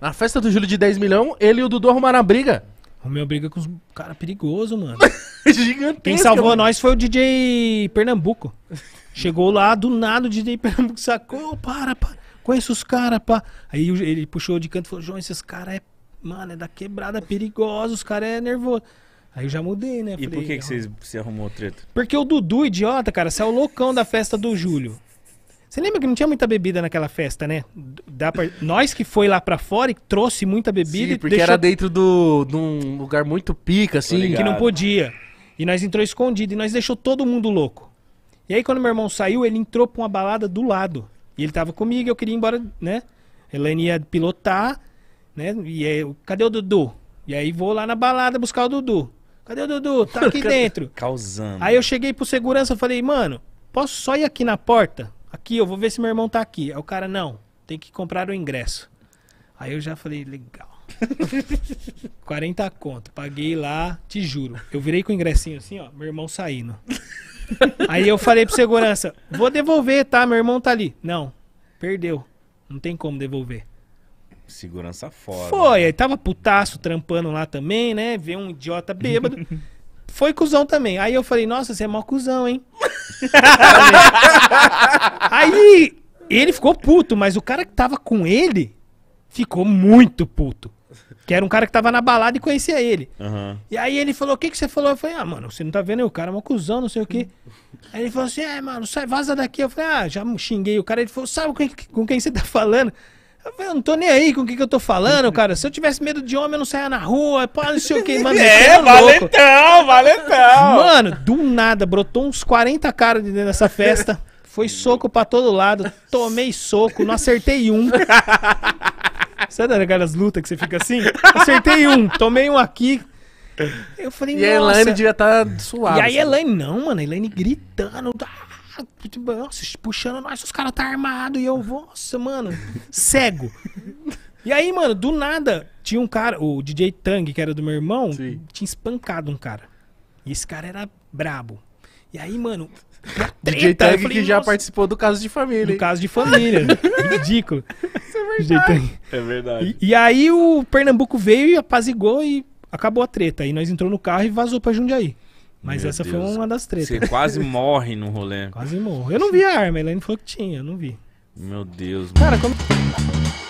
Na festa do Júlio de 10 milhão, ele e o Dudu arrumaram a briga. Romeu briga com os. Cara, perigoso, mano. Gigantesco. Quem salvou mano. nós foi o DJ Pernambuco. Chegou lá, do nada o DJ Pernambuco sacou, para, para. Conheço os caras, pá. Aí ele puxou de canto e falou: João, esses caras é. Mano, é da quebrada, é perigoso, os caras é nervoso. Aí eu já mudei, né? E Falei, por que, que ah. você arrumou o treta? Porque o Dudu, idiota, cara, é o loucão da festa do Júlio. Você lembra que não tinha muita bebida naquela festa, né? Pra... Nós que foi lá pra fora e trouxe muita bebida. Sim, porque deixou... era dentro do, de um lugar muito pica, assim. Que não podia. E nós entrou escondido e nós deixou todo mundo louco. E aí quando meu irmão saiu, ele entrou pra uma balada do lado. E ele tava comigo, eu queria ir embora, né? Helene ia pilotar, né? E aí, cadê o Dudu? E aí vou lá na balada buscar o Dudu. Cadê o Dudu? Tá aqui dentro. Causando. Aí eu cheguei pro segurança e falei, mano, posso só ir aqui na porta? Aqui, eu vou ver se meu irmão tá aqui. Aí o cara, não, tem que comprar o ingresso. Aí eu já falei, legal. 40 conto. Paguei lá, te juro. Eu virei com o ingressinho assim, ó, meu irmão saindo. Aí eu falei pro segurança, vou devolver, tá? Meu irmão tá ali. Não, perdeu. Não tem como devolver. Segurança fora. Foi, aí tava putaço trampando lá também, né? Vê um idiota bêbado. Foi cuzão também. Aí eu falei, nossa, você é mó cuzão, hein? Ele ficou puto, mas o cara que tava com ele ficou muito puto. Que era um cara que tava na balada e conhecia ele. Uhum. E aí ele falou: O que, que você falou? Eu falei: Ah, mano, você não tá vendo aí? O cara é uma cuzão, não sei o quê. aí ele falou assim: É, mano, sai, vaza daqui. Eu falei: Ah, já xinguei o cara. Ele falou: Sabe com, com quem você tá falando? Eu falei, eu não tô nem aí com o que, que eu tô falando, cara. Se eu tivesse medo de homem, eu não saia na rua. Pá, não sei o que, mano. é, tá valentão, valentão. Mano, do nada, brotou uns 40 caras de dentro dessa festa. Foi soco pra todo lado, tomei soco, não acertei um. Sabe é daquelas lutas que você fica assim? Acertei um, tomei um aqui. Eu falei, e nossa. E a Elaine devia estar tá suada. E aí a assim. Elaine, não, mano, a Elaine gritando. Ah, tipo, nossa, puxando, nossa, os caras tá armado. E eu, nossa, mano, cego. E aí, mano, do nada, tinha um cara, o DJ Tang, que era do meu irmão, Sim. tinha espancado um cara. E esse cara era brabo. E aí, mano, DJ treta, falei, que já participou do caso de família. Do caso de família. ridículo. Isso é verdade. É verdade. E, e, aí o Pernambuco veio e apazigou e acabou a treta. Aí nós entrou no carro e vazou pra Jundiaí. Mas Meu essa Deus. foi uma das tretas. Você quase morre no rolê. Quase morro. Eu não vi a arma, a Elaine falou que tinha, eu não vi. Meu Deus, mano. Cara, como...